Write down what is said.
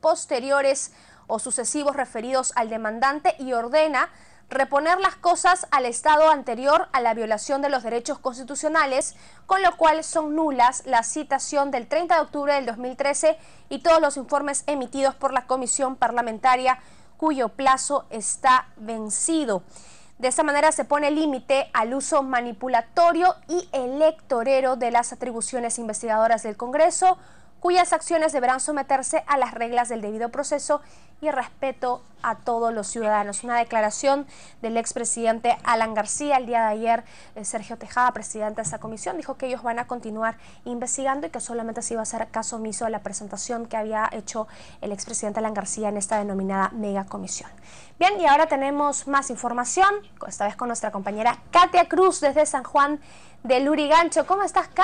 posteriores o sucesivos referidos al demandante y ordena reponer las cosas al estado anterior a la violación de los derechos constitucionales, con lo cual son nulas la citación del 30 de octubre del 2013 y todos los informes emitidos por la comisión parlamentaria cuyo plazo está vencido. De esta manera se pone límite al uso manipulatorio y electorero de las atribuciones investigadoras del Congreso, cuyas acciones deberán someterse a las reglas del debido proceso y respeto a todos los ciudadanos. Una declaración del expresidente Alan García el día de ayer, eh, Sergio Tejada, presidente de esa comisión, dijo que ellos van a continuar investigando y que solamente se iba a hacer caso omiso a la presentación que había hecho el expresidente Alan García en esta denominada mega comisión. Bien, y ahora tenemos más información, esta vez con nuestra compañera Katia Cruz desde San Juan del Urigancho. ¿Cómo estás, Katia?